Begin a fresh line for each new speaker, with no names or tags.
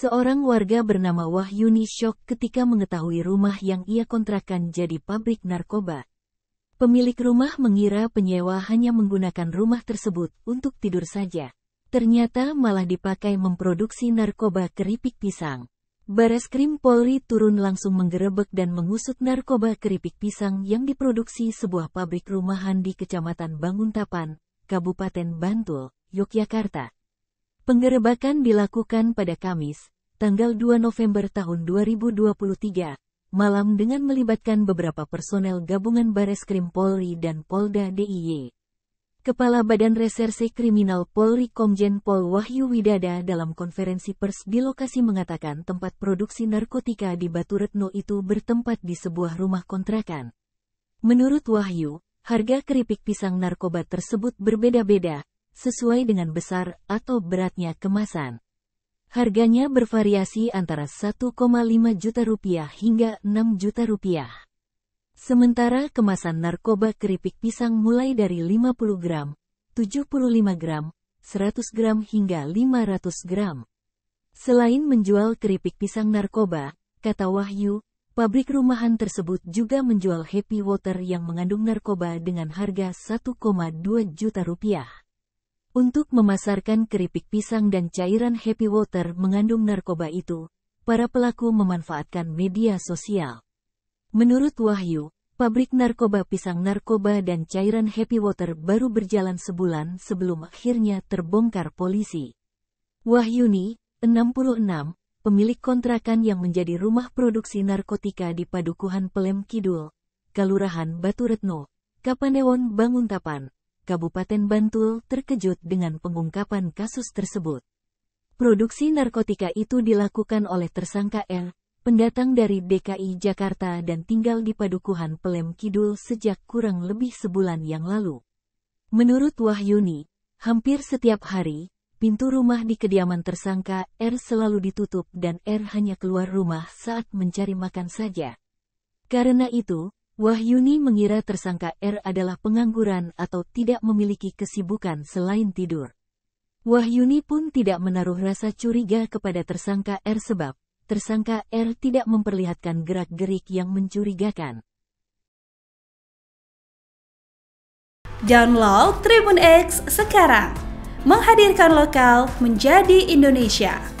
Seorang warga bernama Wahyuni shock ketika mengetahui rumah yang ia kontrakan jadi pabrik narkoba. Pemilik rumah mengira penyewa hanya menggunakan rumah tersebut untuk tidur saja. Ternyata malah dipakai memproduksi narkoba keripik pisang. Bares Krim Polri turun langsung menggerebek dan mengusut narkoba keripik pisang yang diproduksi sebuah pabrik rumahan di Kecamatan Banguntapan, Kabupaten Bantul, Yogyakarta. Penggerebakan dilakukan pada Kamis, tanggal 2 November tahun 2023, malam dengan melibatkan beberapa personel gabungan Bareskrim Polri dan Polda DIY. Kepala Badan Reserse Kriminal Polri Komjen Pol Wahyu Widada dalam konferensi pers di lokasi mengatakan tempat produksi narkotika di Batu Retno itu bertempat di sebuah rumah kontrakan. Menurut Wahyu, harga keripik pisang narkoba tersebut berbeda-beda, sesuai dengan besar atau beratnya kemasan. Harganya bervariasi antara 1,5 juta rupiah hingga 6 juta rupiah. Sementara kemasan narkoba keripik pisang mulai dari 50 gram, 75 gram, 100 gram hingga 500 gram. Selain menjual keripik pisang narkoba, kata Wahyu, pabrik rumahan tersebut juga menjual happy water yang mengandung narkoba dengan harga 1,2 juta rupiah. Untuk memasarkan keripik pisang dan cairan happy water mengandung narkoba itu, para pelaku memanfaatkan media sosial. Menurut Wahyu, pabrik narkoba pisang narkoba dan cairan happy water baru berjalan sebulan sebelum akhirnya terbongkar polisi. Wahyuni, 66, pemilik kontrakan yang menjadi rumah produksi narkotika di Padukuhan Pelem Kidul, Kalurahan Batu Retno, Kapanewon Banguntapan, Kabupaten Bantul terkejut dengan pengungkapan kasus tersebut. Produksi narkotika itu dilakukan oleh tersangka L, pendatang dari DKI Jakarta dan tinggal di Padukuhan Pelem Kidul sejak kurang lebih sebulan yang lalu. Menurut Wahyuni, hampir setiap hari, pintu rumah di kediaman tersangka R selalu ditutup dan R hanya keluar rumah saat mencari makan saja. Karena itu, Wahyuni mengira tersangka R adalah pengangguran atau tidak memiliki kesibukan selain tidur. Wahyuni pun tidak menaruh rasa curiga kepada tersangka R sebab tersangka R tidak memperlihatkan gerak-gerik yang mencurigakan. Download Tribun X sekarang, menghadirkan lokal menjadi Indonesia.